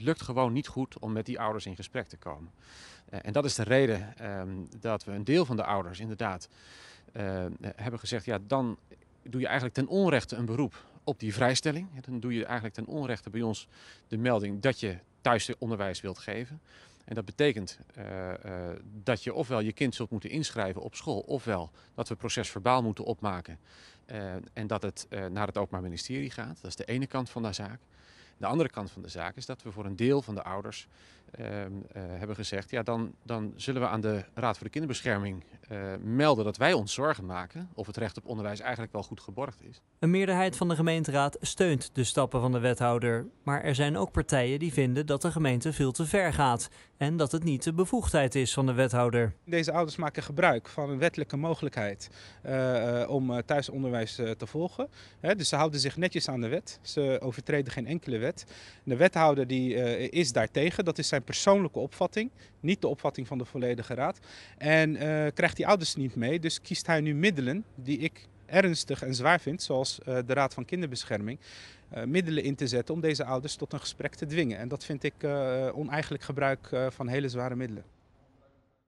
het lukt gewoon niet goed om met die ouders in gesprek te komen. Eh, en dat is de reden ehm, dat we een deel van de ouders inderdaad eh, hebben gezegd, ja, dan doe je eigenlijk ten onrechte een beroep op die vrijstelling. Dan doe je eigenlijk ten onrechte bij ons de melding dat je thuis onderwijs wilt geven. En dat betekent eh, dat je ofwel je kind zult moeten inschrijven op school, ofwel dat we proces verbaal moeten opmaken en dat het naar het Openbaar Ministerie gaat. Dat is de ene kant van de zaak. De andere kant van de zaak is dat we voor een deel van de ouders Ehm, eh, hebben gezegd, ja, dan, dan zullen we aan de Raad voor de Kinderbescherming eh, melden dat wij ons zorgen maken of het recht op onderwijs eigenlijk wel goed geborgd is. Een meerderheid van de gemeenteraad steunt de stappen van de wethouder. Maar er zijn ook partijen die vinden dat de gemeente veel te ver gaat en dat het niet de bevoegdheid is van de wethouder. Deze ouders maken gebruik van een wettelijke mogelijkheid eh, om thuisonderwijs te volgen. dus ze houden zich netjes aan de wet. Ze overtreden geen enkele wet. De wethouder die, uh, is daartegen, dat is zijn persoonlijke opvatting, niet de opvatting van de volledige raad. En eh, krijgt die ouders niet mee, dus kiest hij nu middelen die ik ernstig en zwaar vind, zoals eh, de Raad van Kinderbescherming, eh, middelen in te zetten om deze ouders tot een gesprek te dwingen. En dat vind ik oneigenlijk gebruik van hele zware middelen.